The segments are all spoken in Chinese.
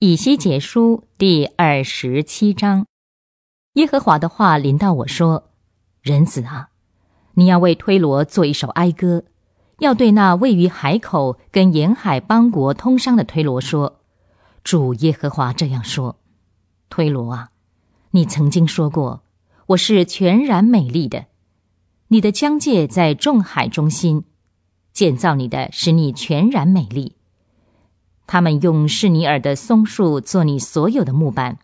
以西结书第二十七章，耶和华的话临到我说：“人子啊，你要为推罗做一首哀歌，要对那位于海口、跟沿海邦国通商的推罗说。主耶和华这样说：推罗啊，你曾经说过我是全然美丽的，你的疆界在众海中心，建造你的使你全然美丽。”他们用士尼尔的松树做你所有的木板，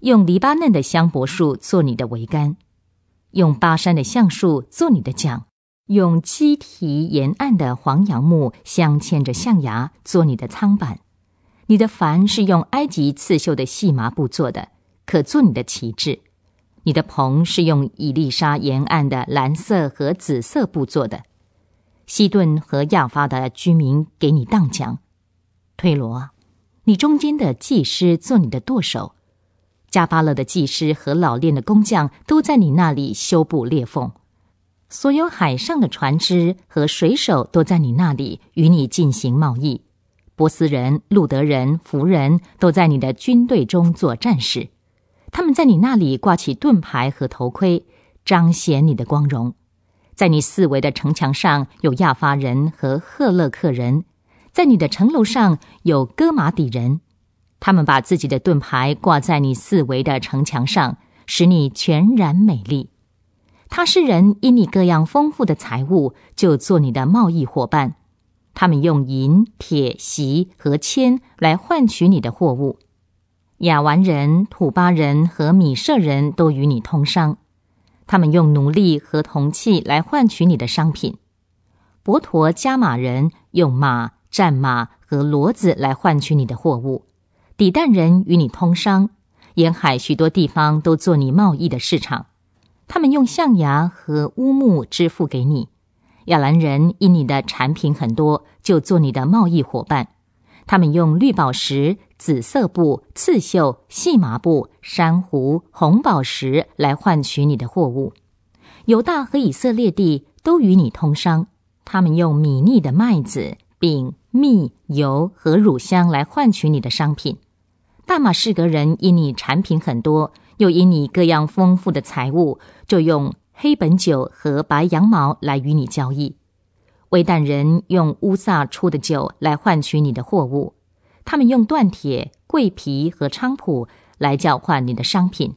用黎巴嫩的香柏树做你的桅杆，用巴山的橡树做你的桨，用基提沿岸的黄杨木镶嵌着象牙做你的舱板。你的帆是用埃及刺绣的细麻布做的，可做你的旗帜。你的篷是用伊丽莎沿岸的蓝色和紫色布做的。西顿和亚法的居民给你当桨。佩罗你中间的技师做你的舵手，加巴勒的技师和老练的工匠都在你那里修补裂缝，所有海上的船只和水手都在你那里与你进行贸易，波斯人、路德人、胡人都在你的军队中做战士，他们在你那里挂起盾牌和头盔，彰显你的光荣，在你四围的城墙上有亚法人和赫勒克人。在你的城楼上有戈马底人，他们把自己的盾牌挂在你四围的城墙上，使你全然美丽。他是人因你各样丰富的财物，就做你的贸易伙伴。他们用银、铁、锡和铅来换取你的货物。亚完人、土巴人和米舍人都与你通商，他们用奴隶和铜器来换取你的商品。伯陀加马人用马。战马和骡子来换取你的货物，底蛋人与你通商，沿海许多地方都做你贸易的市场，他们用象牙和乌木支付给你。亚兰人因你的产品很多，就做你的贸易伙伴，他们用绿宝石、紫色布、刺绣、细麻布、珊瑚、红宝石来换取你的货物。犹大和以色列地都与你通商，他们用米粒的麦子。丙蜜油和乳香来换取你的商品，大马士革人因你产品很多，又因你各样丰富的财物，就用黑本酒和白羊毛来与你交易。危旦人用乌萨出的酒来换取你的货物，他们用锻铁、桂皮和菖蒲来交换你的商品。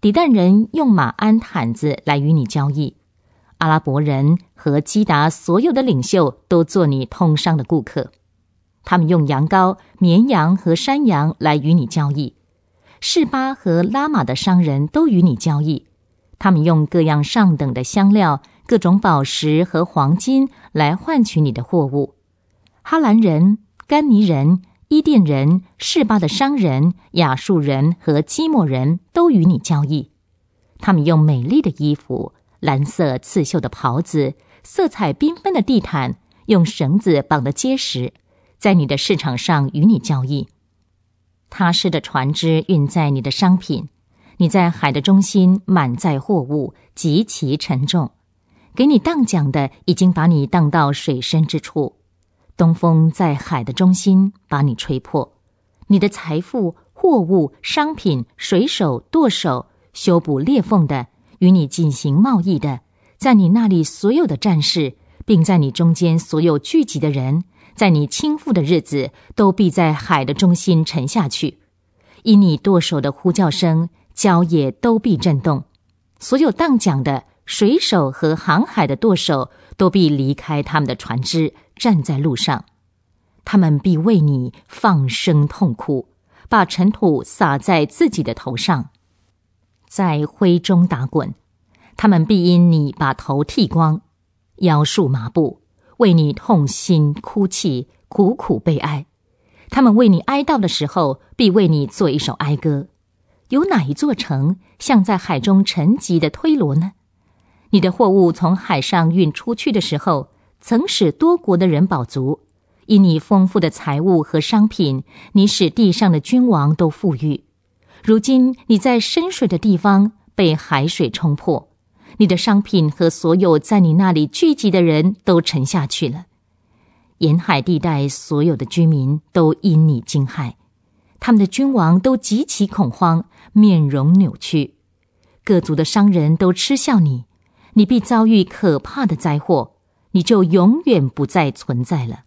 底旦人用马鞍毯子来与你交易。阿拉伯人和基达所有的领袖都做你通商的顾客，他们用羊羔、绵羊和山羊来与你交易。士巴和拉玛的商人都与你交易，他们用各样上等的香料、各种宝石和黄金来换取你的货物。哈兰人、甘尼人、伊甸人、士巴的商人、雅述人和基莫人都与你交易，他们用美丽的衣服。蓝色刺绣的袍子，色彩缤纷的地毯，用绳子绑得结实，在你的市场上与你交易。踏实的船只运载你的商品，你在海的中心满载货物，极其沉重。给你荡桨的已经把你荡到水深之处，东风在海的中心把你吹破。你的财富、货物、商品、水手、舵手、修补裂缝的。与你进行贸易的，在你那里所有的战士，并在你中间所有聚集的人，在你倾覆的日子，都必在海的中心沉下去。因你舵手的呼叫声，礁也都必震动。所有荡桨的水手和航海的舵手都必离开他们的船只，站在路上。他们必为你放声痛哭，把尘土撒在自己的头上。在灰中打滚，他们必因你把头剃光，腰束麻布，为你痛心哭泣，苦苦悲哀。他们为你哀悼的时候，必为你做一首哀歌。有哪一座城像在海中沉寂的推罗呢？你的货物从海上运出去的时候，曾使多国的人饱足。以你丰富的财物和商品，你使地上的君王都富裕。如今你在深水的地方被海水冲破，你的商品和所有在你那里聚集的人都沉下去了。沿海地带所有的居民都因你惊骇，他们的君王都极其恐慌，面容扭曲。各族的商人都嗤笑你，你必遭遇可怕的灾祸，你就永远不再存在了。